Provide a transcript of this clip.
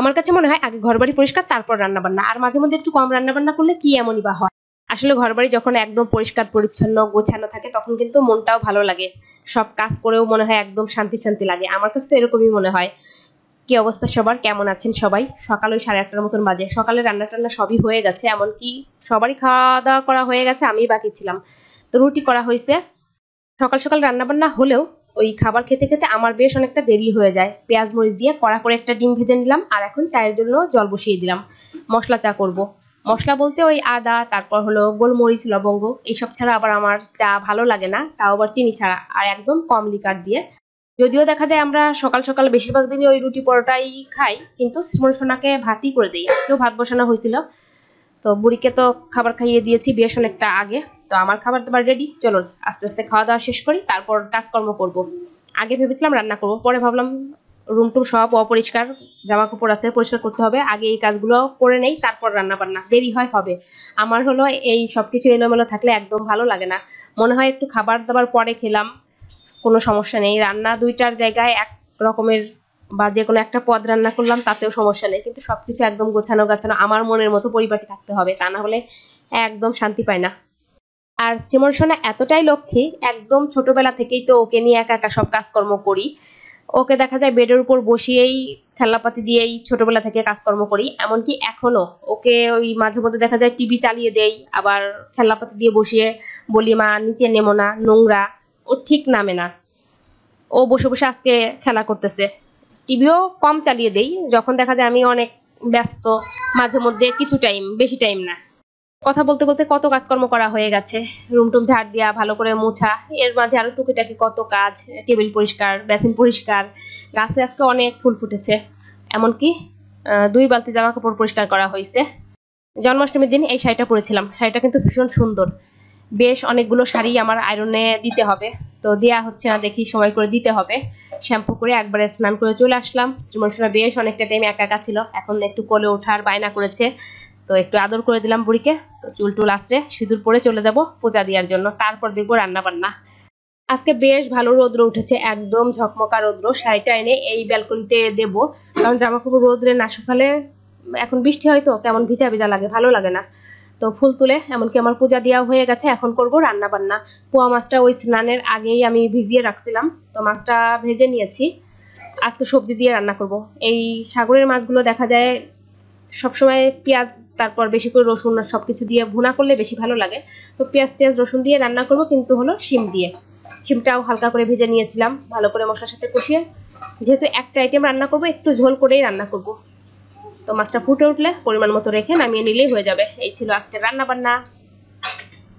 আমার কাছে মনে হয় আগে ঘরবাড়ি পরিষ্কার তারপর রান্নাবান্না আর মাঝে মধ্যে একটু কম রান্নাবান্না করলে কি এমনই বা হয় আসলে ঘরবাড়ি যখন একদম পরিষ্কার পরিচ্ছন্ন গোছানো থাকে তখন কিন্তু মনটাও ভালো লাগে সব কাজ করেও মনে হয় একদম শান্তি শান্তি লাগে আমার কাছে তো এরকমই মনে হয় কি অবস্থা সবার কেমন আছেন সবাই সকাল ওই সাড়ে আটটার মতন বাজে সকালে রান্না টান্না সবই হয়ে গেছে এমনকি সবারই খাওয়া দাওয়া করা হয়ে গেছে আমি বাকি ছিলাম তো রুটি করা হয়েছে সকাল সকাল রান্নাবান্না হলেও ওই খাবার খেতে খেতে আমার বেশ অনেকটা দেরি হয়ে যায় পেঁয়াজ মরিচ দিয়ে কড়া করে একটা ডিম ভেজে নিলাম আর এখন চায়ের জন্য জল বসিয়ে দিলাম মশলা চা করব। মশলা বলতে ওই আদা তারপর হলো গোলমরিচ লবঙ্গ এইসব ছাড়া আবার আমার চা ভালো লাগে না তাও আবার চিনি ছাড়া আর একদম কম লিকার দিয়ে যদিও দেখা যায় আমরা সকাল সকাল বেশিরভাগ দিনই ওই রুটি পরোটাই খাই কিন্তু শ্রীমন সোনাকে ভাতই করে দিই আজকেও ভাত বসানো হয়েছিল তো বুড়িকে তো খাবার খাইয়ে দিয়েছি বেশ অনেকটা আগে তো আমার খাবার দাবার রেডি চলো আস্তে আস্তে খাওয়া দাওয়া শেষ করি তারপর কাজকর্ম করব। আগে ভেবেছিলাম রান্না করব পরে ভাবলাম রুম টুম সব অপরিষ্কার জামা কাপড় আছে পরিষ্কার করতে হবে আগে এই কাজগুলো করে নেই তারপর রান্না বান্না দেরি হয় হবে আমার হলো এই সব কিছু এলোমেলো থাকলে একদম ভালো লাগে না মনে হয় একটু খাবার দাবার পরে খেলাম কোনো সমস্যা নেই রান্না দুইটার জায়গায় এক রকমের বা যে কোনো একটা পদ রান্না করলাম তাতেও সমস্যা নেই কিন্তু সব কিছু একদম গোছানো গাছানো আমার মনের মতো পরিপাটি থাকতে হবে তা না হলে একদম শান্তি পায় না আর শ্রীমন সোনা এতটাই লক্ষ্মী একদম ছোটবেলা থেকেই তো ওকে নিয়ে একা একা সব কাজকর্ম করি ওকে দেখা যায় বেডের উপর বসিয়েই খেলনাপাতি দিয়েই ছোটবেলা থেকে কাজকর্ম করি এমনকি এখনও ওকে ওই মাঝে মধ্যে দেখা যায় টিভি চালিয়ে দেই আবার খেলনাপাতি দিয়ে বসিয়ে বলি মা নিচে নেমো না নোংরা ও ঠিক নামে না ও বসে বসে আজকে খেলা করতেছে টিভিও কম চালিয়ে দেই যখন দেখা যায় আমি অনেক ব্যস্ত মাঝে মধ্যে কিছু টাইম বেশি টাইম না কথা বলতে বলতে কত কাজকর্ম করা হয়ে গেছে রুম টুম ঝাড় দেওয়া ভালো করে মোছা এর মাঝে আরো টুকিটাকি কত কাজ টেবিল পরিষ্কার বেসিন পরিষ্কার গাছে আজকে অনেক ফুল ফুটেছে এমনকি দুই বালতি জামা কাপড় পরিষ্কার করা হয়েছে জন্মাষ্টমীর দিন এই শাড়িটা পরেছিলাম শাড়িটা কিন্তু ভীষণ সুন্দর বেশ অনেকগুলো শাড়ি আমার আয়রনে দিতে হবে তো দেয়া হচ্ছে না দেখি সময় করে দিতে হবে শ্যাম্পু করে একবারে স্নান করে চলে আসলাম শ্রীমনসোনা বেশ অনেকটা টাইম একা একা ছিল এখন একটু কোলে ওঠার বায়না করেছে তো একটু আদর করে দিলাম বুড়িকে তো চুল টুল আসছে সিঁদুর পরে চলে যাব পূজা দেওয়ার জন্য তারপর দেখবো রান্না বান্না আজকে বেশ ভালো রোদ্র উঠেছে একদম ঝকমকা রোদ্র শাড়িটা এনে এই ব্যালকনিতে দেব কারণ জামা কাপড় রোদ্রে না শুকালে এখন বৃষ্টি হয় তো কেমন ভিজা ভিজা লাগে ভালো লাগে না তো ফুল তুলে এমনকি আমার পূজা দেওয়া হয়ে গেছে এখন করবো রান্না বান্না পোয়া মাছটা ওই স্নানের আগেই আমি ভিজিয়ে রাখছিলাম তো মাছটা ভেজে নিয়েছি আজকে সবজি দিয়ে রান্না করব এই সাগরের মাছগুলো দেখা যায় সবসময় পেঁয়াজ তারপর বেশি করে রসুন আর সব কিছু দিয়ে ভুনা করলে বেশি ভালো লাগে তো পেঁয়াজ টেয়াজ রসুন দিয়ে রান্না করব কিন্তু হলো শিম দিয়ে শিমটাও হালকা করে ভেজে নিয়েছিলাম ভালো করে মশলার সাথে কষিয়ে যেহেতু একটা আইটেম রান্না করব একটু ঝোল করেই রান্না করব তো মাছটা ফুটে উঠলে পরিমাণ মতো রেখে নামিয়ে নিলেই হয়ে যাবে এই ছিল আজকের রান্না বান্না